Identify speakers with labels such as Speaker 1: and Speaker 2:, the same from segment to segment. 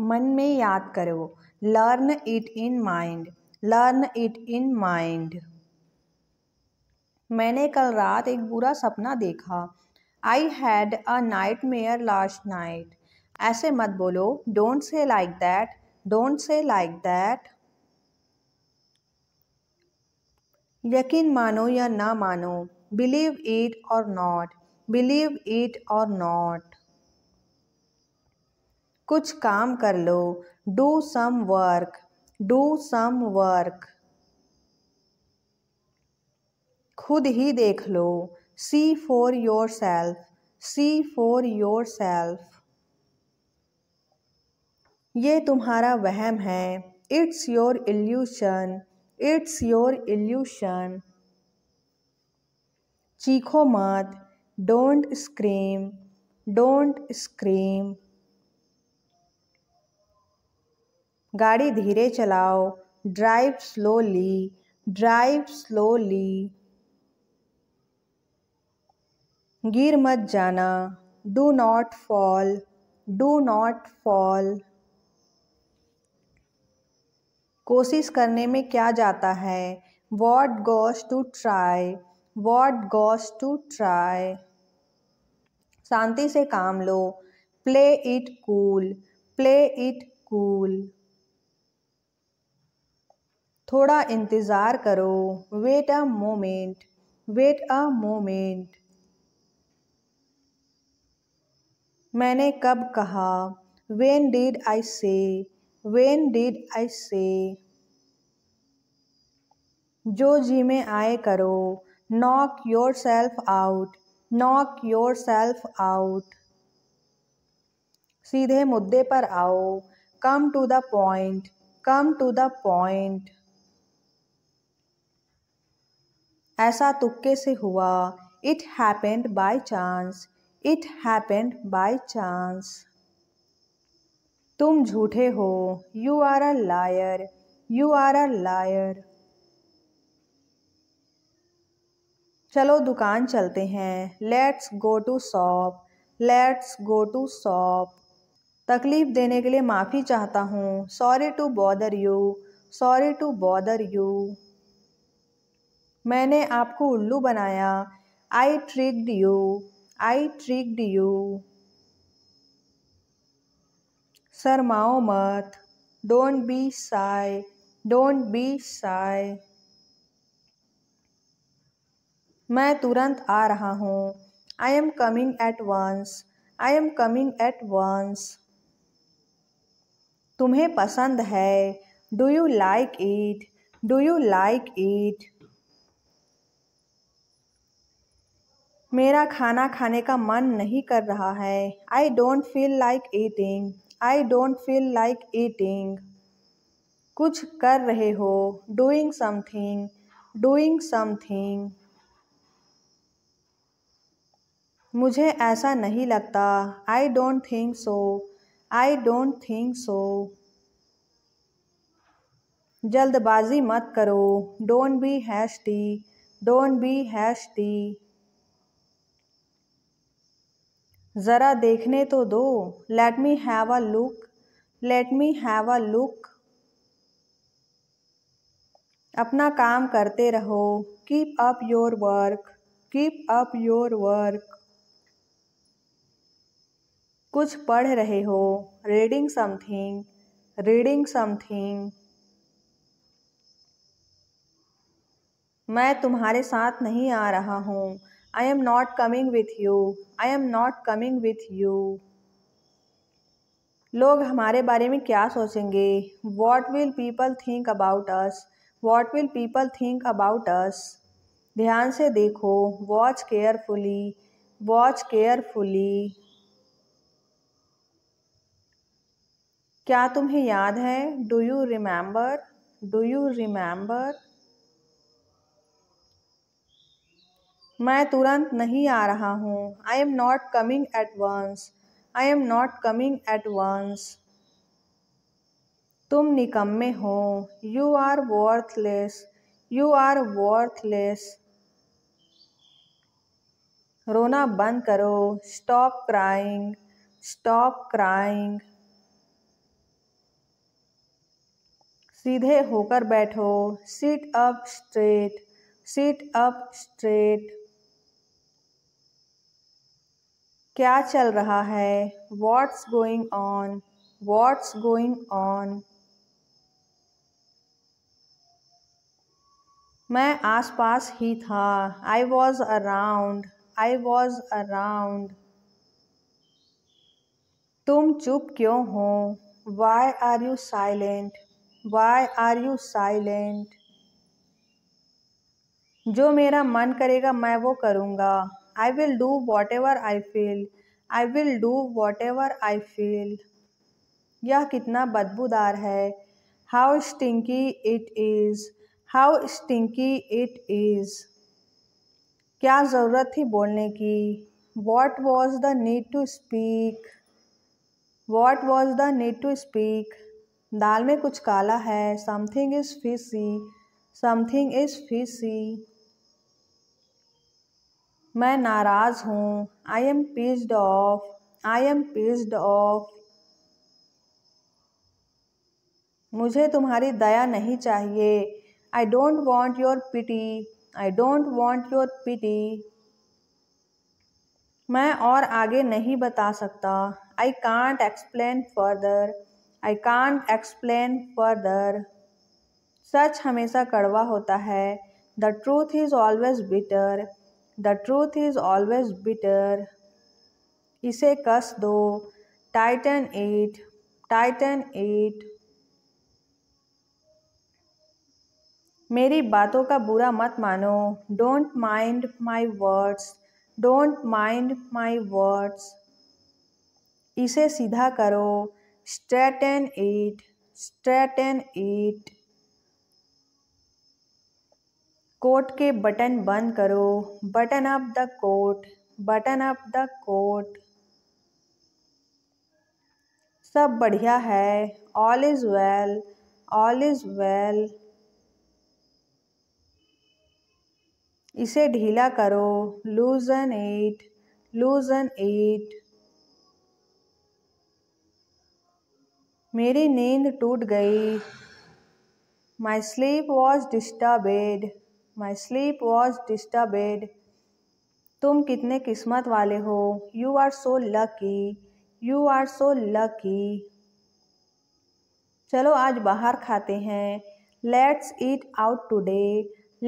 Speaker 1: मन में याद करो learn it in mind learn it in mind मैंने कल रात एक बुरा सपना देखा I had a nightmare last night ऐसे मत बोलो don't say like that don't say like that यकीन मानो या ना मानो believe it or not believe it or not कुछ काम कर लो do some work do some work खुद ही देख लो see for yourself see for yourself ये तुम्हारा वहम है it's your illusion it's your illusion चीखो मत डोंट स्क्रीम डोंट स्क्रीम गाड़ी धीरे चलाओ ड्राइव स्लोली ड्राइव स्लोली गिर मत जाना do not fall do not fall कोशिश करने में क्या जाता है what goes to try what goes to try शांति से काम लो play it cool play it cool थोड़ा इंतज़ार करो wait a moment wait a moment मैंने कब कहा वेन डिड आई से वेन डिड आई से जो जी में आए करो knock yourself out knock yourself out सीधे मुद्दे पर आओ come to the point come to the point ऐसा तुक्के से हुआ it happened by chance it happened by chance तुम झूठे हो you are a liar you are a liar चलो दुकान चलते हैं let's go to shop let's go to shop तकलीफ़ देने के लिए माफ़ी चाहता हूँ sorry to bother you sorry to bother you मैंने आपको उल्लू बनाया I tricked you I tricked you शरमाओ मत don't be shy don't be shy मैं तुरंत आ रहा हूँ I am coming at once I am coming at once तुम्हें पसंद है do you like it do you like it मेरा खाना खाने का मन नहीं कर रहा है I don't feel like eating I don't feel like eating कुछ कर रहे हो डूइंग समथिंग डूइंग समथिंग मुझे ऐसा नहीं लगता I don't think so I don't think so जल्दबाजी मत करो don't be hasty don't be hasty ज़रा देखने तो दो let me have a look let me have a look अपना काम करते रहो keep up your work keep up your work कुछ पढ़ रहे हो रीडिंग समथिंग रीडिंग समथिंग मैं तुम्हारे साथ नहीं आ रहा हूँ I am not coming with you I am not coming with you लोग हमारे बारे में क्या सोचेंगे what will people think about us what will people think about us ध्यान से देखो वॉच केयरफुली वॉच केयरफुली क्या तुम्हें याद है do you remember do you remember मैं तुरंत नहीं आ रहा हूँ I am not coming at once I am not coming at once तुम निकम्मे हो you are worthless you are worthless रोना बंद करो स्टॉप क्राइंग स्टॉप क्राइंग सीधे होकर बैठो sit up straight sit up straight क्या चल रहा है what's going on what's going on मैं आसपास ही था I was around I was around तुम चुप क्यों हो why are you silent why are you silent जो मेरा मन करेगा मैं वो करूँगा I will do whatever I feel. I will do whatever I feel. यह कितना बदबूदार है how stinky it is how stinky it is क्या ज़रूरत थी बोलने की what was the need to speak What was the need to speak? दाल में कुछ काला है Something is fishy. Something is fishy. मैं नाराज़ हूँ I am pissed off I am pissed off मुझे तुम्हारी दया नहीं चाहिए I don't want your pity I don't want your pity मैं और आगे नहीं बता सकता I can't explain further I can't explain further सच हमेशा कड़वा होता है the truth is always bitter the truth is always bitter इसे कस दो टाइटन एट टाइटन एट मेरी बातों का बुरा मत मानो don't mind my words don't mind my words इसे सीधा करो स्ट्रेटन एट स्ट्रेटन एट कोट के बटन बंद करो button up the coat button up the coat सब बढ़िया है all is well all is well इसे ढीला करो loosen it loosen it मेरी नींद टूट गई my sleep was disturbed my sleep was disturbed तुम कितने किस्मत वाले हो you are so lucky you are so lucky चलो आज बाहर खाते हैं let's eat out today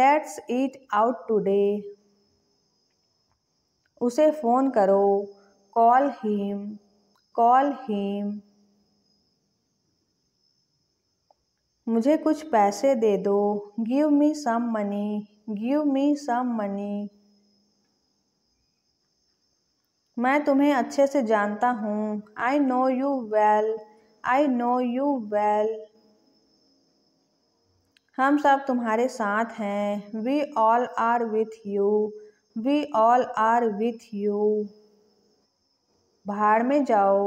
Speaker 1: let's eat out today उसे फ़ोन करो कॉल हीम कॉल हीम मुझे कुछ पैसे दे दो give me some money give me some money मैं तुम्हें अच्छे से जानता हूँ I know you well I know you well हम सब तुम्हारे साथ हैं we all are with you we all are with you बाहर में जाओ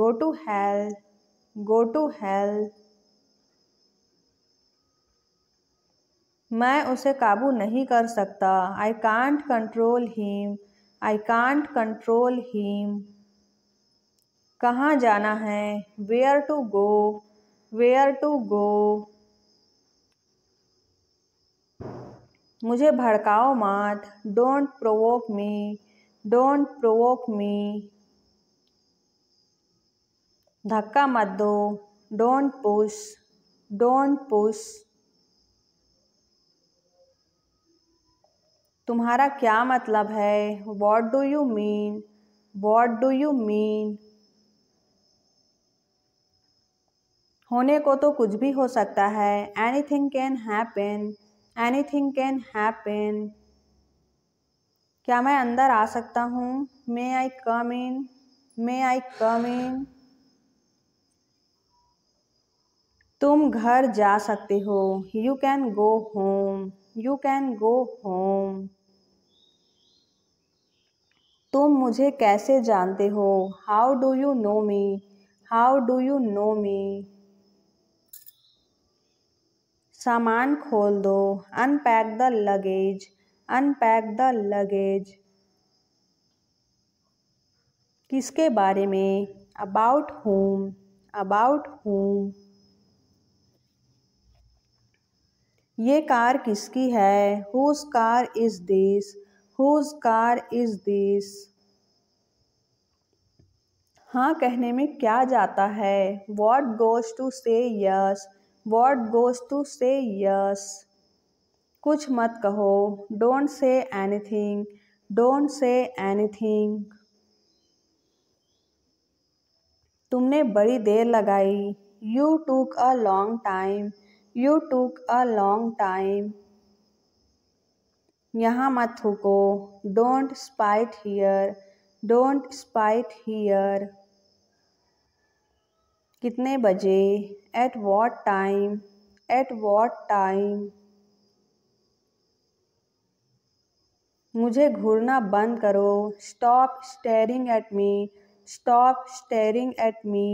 Speaker 1: गो to hell go to hell मैं उसे काबू नहीं कर सकता I can't control him I can't control him कहाँ जाना है where to go where to go मुझे भड़काओ मत don't provoke me don't provoke me धक्का मत दो डोंट पुश डोंट पुश तुम्हारा क्या मतलब है what do you mean what do you mean होने को तो कुछ भी हो सकता है anything can happen anything can happen क्या मैं अंदर आ सकता हूँ मे आई कम इन मे आई कम इन तुम घर जा सकते हो you can go home you can go home तुम मुझे कैसे जानते हो how do you know me how do you know me सामान खोल दो unpack the luggage unpack the luggage किसके बारे में अबाउट होम अबाउट होम ये कार किसकी है whose car is this whose car is this हाँ कहने में क्या जाता है what goes to say yes what goes to say yes कुछ मत कहो don't say anything don't say anything तुमने बड़ी देर लगाई you took a long time you took a long time यहाँ मत थूको don't spit here don't spit here कितने बजे at what time at what time मुझे घूरना बंद करो stop staring at me stop staring at me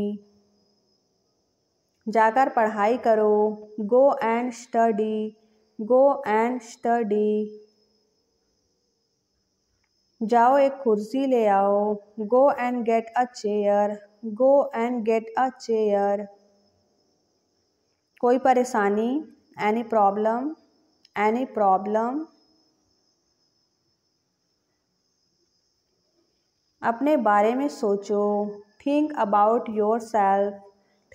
Speaker 1: जाकर पढ़ाई करो go and study go and study जाओ एक कुर्सी ले आओ go and get a chair go and get a chair कोई परेशानी एनी प्रॉब्लम एनी प्रॉब्लम अपने बारे में सोचो think about yourself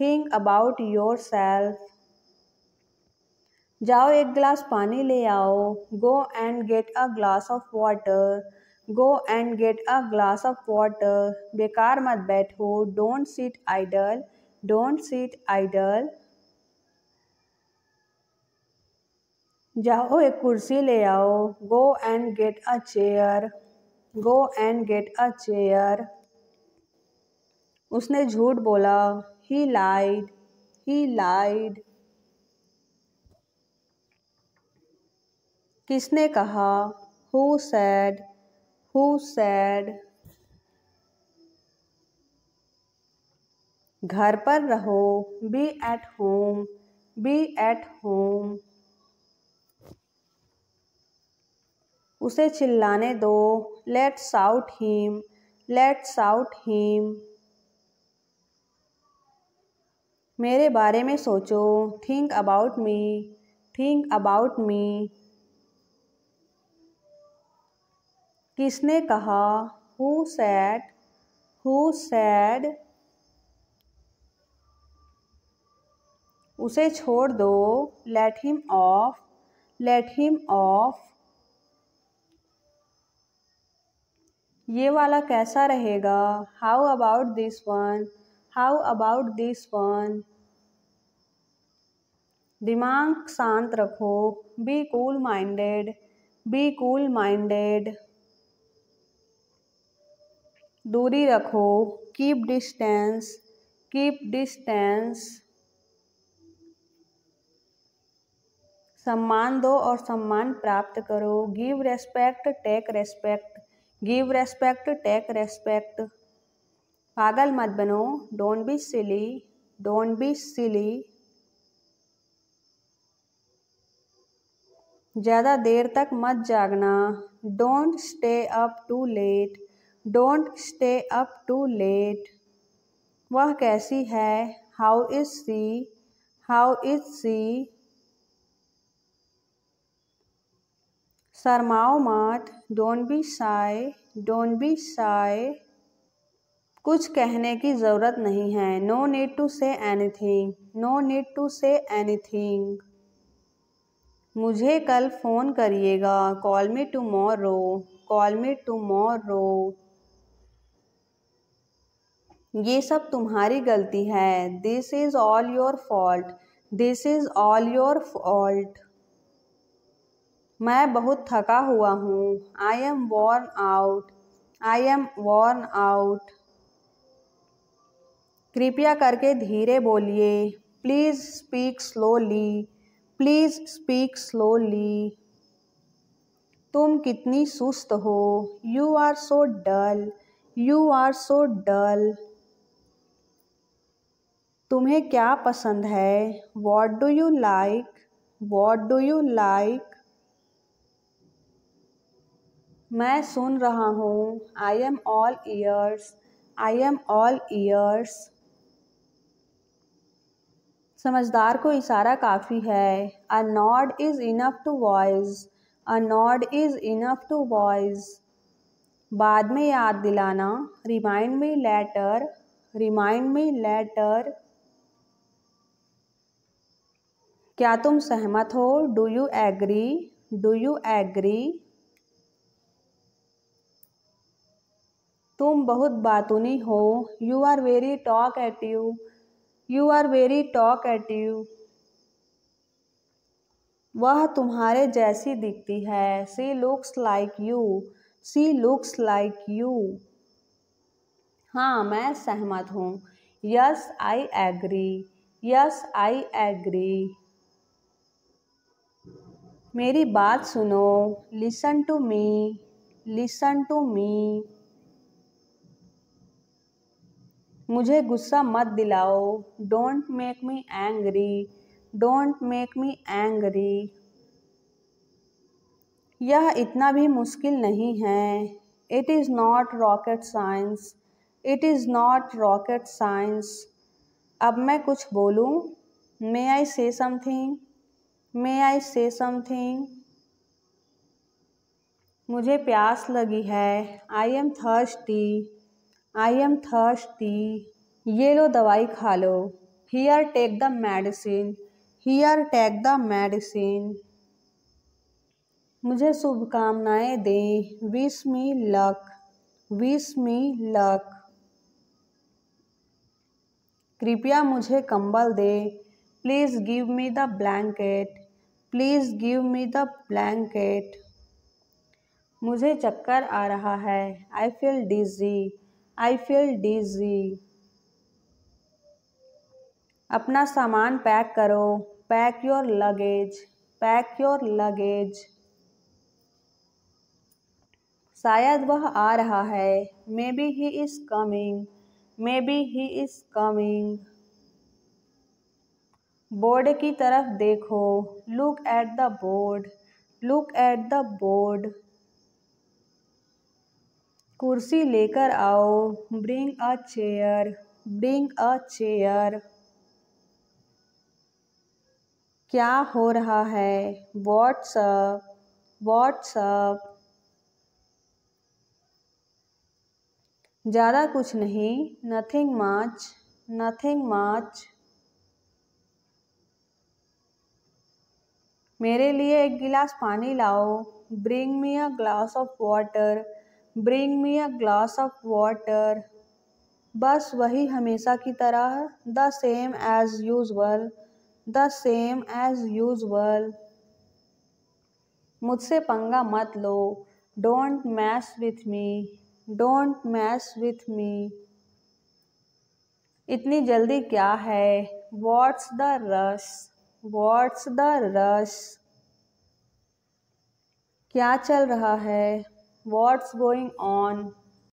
Speaker 1: think about yourself जाओ एक गिलास पानी ले आओ go and get a glass of water go and get a glass of water बेकार मत बैठो don't sit idle don't sit idle जाओ एक कुर्सी ले आओ go and get a chair go and get a chair उसने झूठ बोला ही लाइड ही लाइड किसने कहा हु सैड who said घर पर रहो be at home be at home उसे चिल्लाने दो let shout him let shout him मेरे बारे में सोचो think about me think about me किसने कहा हु सैड हु सैड उसे छोड़ दो let him off let him off ये वाला कैसा रहेगा how about this one how about this one दिमाग शांत रखो be cool minded be cool minded दूरी रखो कीप डिस्टेंस कीप डिस्टेंस सम्मान दो और सम्मान प्राप्त करो give respect take respect give respect take respect पागल मत बनो don't be silly don't be silly ज़्यादा देर तक मत जागना don't stay up too late don't stay up too late वह कैसी है how is she how is she शर्माओ मत don't be shy don't be shy कुछ कहने की ज़रूरत नहीं है no need to say thing no need to say any thing मुझे कल फ़ोन करिएगा call me tomorrow call me tomorrow ये सब तुम्हारी गलती है this is all your fault this is all your fault मैं बहुत थका हुआ हूँ I am worn out I am worn out कृपया करके धीरे बोलिए please speak slowly please speak slowly तुम कितनी सुस्त हो you are so dull you are so dull तुम्हें क्या पसंद है what do you like what do you like मैं सुन रहा हूँ I am all ears I am all ears समझदार को इशारा काफ़ी है a nod is enough to wise a nod is enough to wise बाद में याद दिलाना remind me later remind me later क्या तुम सहमत हो do you agree do you agree तुम बहुत बातूनी हो you are very talkative you are very talkative वह तुम्हारे जैसी दिखती है she looks like you she looks like you हाँ मैं सहमत हूँ yes I agree yes I agree मेरी बात सुनो listen to me listen to me मुझे गुस्सा मत दिलाओ don't make me angry don't make me angry यह इतना भी मुश्किल नहीं है it is not rocket science it is not rocket science अब मैं कुछ बोलूँ मे आई से समथिंग मे आई से समथिंग मुझे प्यास लगी है I am thirsty I am thirsty ये लो दवाई खा लो here take the medicine here take the medicine मुझे शुभकामनाएं दें wish me luck wish me luck कृपया मुझे कंबल दे please give me the blanket please give me the blanket मुझे चक्कर आ रहा है I feel digi I feel डिजी अपना सामान पैक करो pack your luggage pack your luggage शायद वह आ रहा है maybe he is coming maybe he is coming board की तरफ देखो look at the board look at the board कुर्सी लेकर आओ bring a chair bring a chair क्या हो रहा है व्हाट्सअप व्हाट्सअप ज़्यादा कुछ नहीं नथिंग माच नथिंग माच मेरे लिए एक गिलास पानी लाओ bring me a glass of water bring me a glass of water बस वही हमेशा की तरह the same as usual the same as usual मुझसे पंगा मत लो don't mess with me don't mess with me इतनी जल्दी क्या है what's the rush what's the rush क्या चल रहा है वॉट्स गोइंग ऑन